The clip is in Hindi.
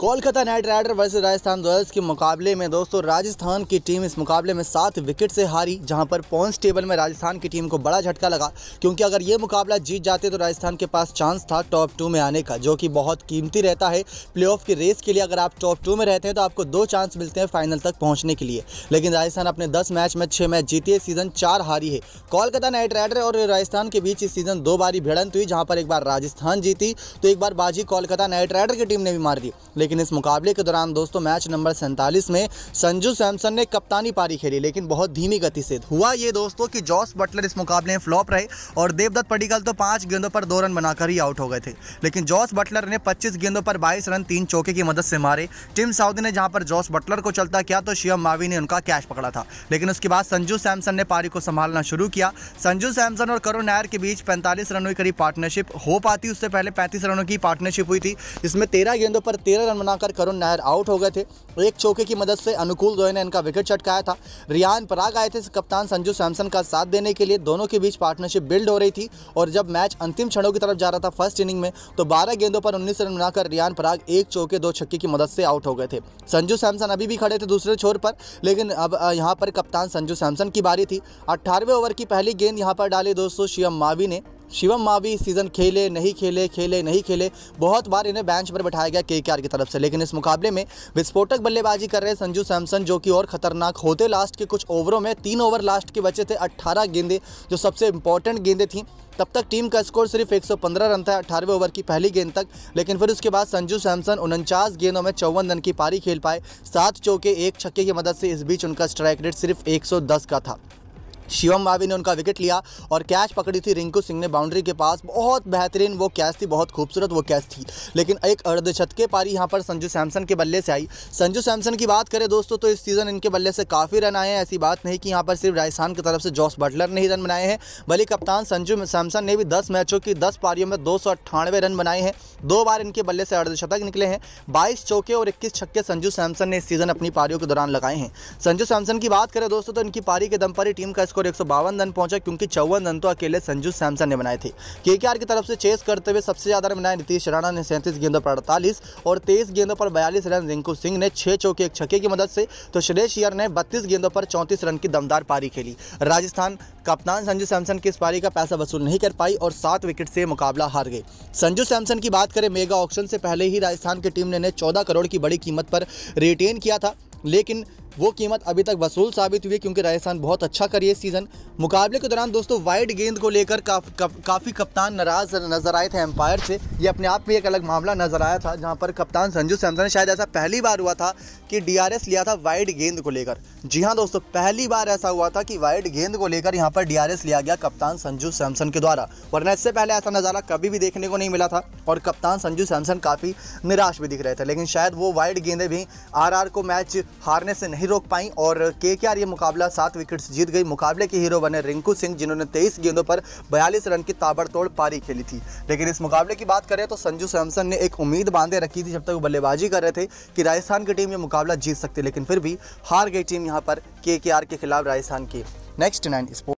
Kolkata Knight Rider versus Rajasthan Royals के मुकाबले में दोस्तों राजस्थान की टीम इस मुकाबले में सात विकेट से हारी जहां पर पॉइंट्स टेबल में राजस्थान की टीम को बड़ा झटका लगा क्योंकि अगर ये मुकाबला जीत जाते तो राजस्थान के पास चांस था टॉप टू में आने का जो कि बहुत कीमती रहता है प्ले की रेस के लिए अगर आप टॉप टू में रहते हैं तो आपको दो चांस मिलते हैं फाइनल तक पहुँचने के लिए लेकिन राजस्थान अपने दस मैच में छः मैच जीती है सीजन चार हारी है कोलकाता नाइट राइडर और राजस्थान के बीच इस सीजन दो बारी भिड़ंत हुई जहाँ पर एक बार राजस्थान जीती तो एक बार बाजी कोलकाता नाइट राइडर की टीम ने भी मार दी लेकिन इस मुकाबले के दौरान दोस्तों मैच नंबर सैंतालीस में संजू सैमसन ने कप्तानी पारी खेली लेकिन बहुत धीमी गति से हुआ ये दोस्तों कि जॉस बटलर इस मुकाबले में फ्लॉप रहे और देवदत्त पडिकल तो पाँच गेंदों पर दो रन बनाकर ही आउट हो गए थे लेकिन जॉस बटलर ने पच्चीस गेंदों पर बाईस रन तीन चौके की मदद से मारे टिम साउदी ने जहाँ पर जॉस बटलर को चलता किया तो शिवम मावी ने उनका कैच पकड़ा था लेकिन उसके बाद संजू सैमसन ने पारी को संभालना शुरू किया संजू सैमसन और करुण नायर के बीच पैंतालीस रनों की करीब पार्टनरशिप हो पाती उससे पहले पैंतीस रनों की पार्टनरशिप हुई थी इसमें तेरह गेंदों पर तेरह रन बनाकर करुण नायर आउट हो गए थे एक चौके की मदद से अनुकूल दोय ने इनका विकेट चटकाया था रियान पराग आए थे कप्तान संजू सैमसन का साथ देने के लिए दोनों के बीच पार्टनरशिप बिल्ड हो रही थी और जब मैच अंतिम क्षणों की तरफ जा रहा था फर्स्ट इनिंग में तो बारह गेंदों पर उन्नीस रन बनाकर रियान पराग एक चौके दो छक्के की मदद से आउट हो गए थे संजू सैमसन अभी भी खड़े थे दूसरे छोर पर लेकिन अब यहाँ पर कप्तान संजू सैमसन की बारी थी अट्ठारहवें ओवर की पहली गेंद यहाँ पर डाली दोस्तों शिवम मावी ने शिवम मावी इस सीज़न खेले नहीं खेले खेले नहीं खेले बहुत बार इन्हें बेंच पर बैठाया गया के की तरफ से लेकिन इस मुकाबले में विस्फोटक बल्लेबाजी कर रहे संजू सैमसन जो कि और खतरनाक होते लास्ट के कुछ ओवरों में तीन ओवर लास्ट के बचे थे अट्ठारह गेंदे जो सबसे इंपॉर्टेंट गेंदें थी तब तक टीम का स्कोर सिर्फ 115 रन था अठारहवें ओवर की पहली गेंद तक लेकिन फिर उसके बाद संजू सैमसन उनचास गेंदों में चौवन रन की पारी खेल पाए सात चौके एक छक्के की मदद से इस बीच उनका स्ट्राइक रेट सिर्फ 110 का था शिवम मावी ने उनका विकेट लिया और कैच पकड़ी थी रिंकू सिंह ने बाउंड्री के पास बहुत बेहतरीन वो कैच थी बहुत खूबसूरत वो कैच थी लेकिन एक अर्धशतके पारी यहाँ पर संजू सैमसन के बल्ले से आई संजू सैमसन की बात करें दोस्तों तो इस सीज़न इनके बल्ले से काफ़ी रन आए हैं ऐसी बात नहीं कि यहाँ पर सिर्फ राजस्थान की तरफ से जॉस बटलर ने ही रन बनाए हैं बल्कि कप्तान संजू सैमसन ने भी दस मैचों की दस पारियों में दो रन बनाए हैं दो बार इनके बल्ले से अर्धशतक निकले हैं बाईस चौके और इक्कीस छक्के संजू सैमसन ने इस सीजन अपनी पारियों के दौरान लगाए हैं संजू सैमसन की बात करें दोस्तों तो इनकी पारी के दम पर ही टीम का स्कोर एक रन पहुंचा क्योंकि चौवन रन तो अकेले संजू सैमसन ने बनाए थे के की तरफ से चेस करते हुए सबसे ज्यादा रन बनाए नीतीश राणा ने सैंतीस गेंदों पर अड़तालीस और तेईस गेंदों पर बयालीस रन रिंकू सिंह ने छह चौके एक छक्के की मदद से तो श्रेष अय्यर ने बत्तीस गेंदों पर चौंतीस रन की दमदार पारी खेली राजस्थान कप्तान संजू सैमसन की इस पारी का पैसा वसूल नहीं कर पाई और सात विकेट से मुकाबला हार गई संजू सैमसन की बात बात करें मेगा ऑक्शन से पहले ही राजस्थान की टीम ने इन्हें चौदह करोड़ की बड़ी कीमत पर रिटेन किया था लेकिन वो कीमत अभी तक वसूल साबित हुई है क्योंकि राजस्थान बहुत अच्छा करिए सीज़न मुकाबले के दौरान दोस्तों वाइड गेंद को लेकर काफ़ी का, काफ़ी कप्तान नाराज़ नज़र आए थे एम्पायर से ये अपने आप में एक अलग मामला नज़र आया था जहाँ पर कप्तान संजू सैमसन ने शायद ऐसा पहली बार हुआ था कि डीआरएस लिया था वाइड गेंद को लेकर जी हाँ दोस्तों पहली बार ऐसा हुआ था कि वाइड गेंद को लेकर यहाँ पर डी लिया गया कप्तान संजू सैमसन के द्वारा वरना इससे पहले ऐसा नज़ारा कभी भी देखने को नहीं मिला था और कप्तान संजू सैमसन काफ़ी निराश भी दिख रहे थे लेकिन शायद वो वाइड गेंदे भी आर को मैच हारने से नहीं नहीं रोक पाई और के ये मुकाबला सात विकेट से जीत गई मुकाबले के हीरो बने रिंकू सिंह जिन्होंने तेईस गेंदों पर बयालीस रन की ताबड़तोड़ पारी खेली थी लेकिन इस मुकाबले की बात करें तो संजू सैमसन ने एक उम्मीद बांधे रखी थी जब तक बल्लेबाजी कर रहे थे कि राजस्थान की टीम ये मुकाबला जीत सकती लेकिन फिर भी हार गई टीम यहाँ पर के के खिलाफ राजस्थान की नेक्स्ट नाइन स्पोर्ट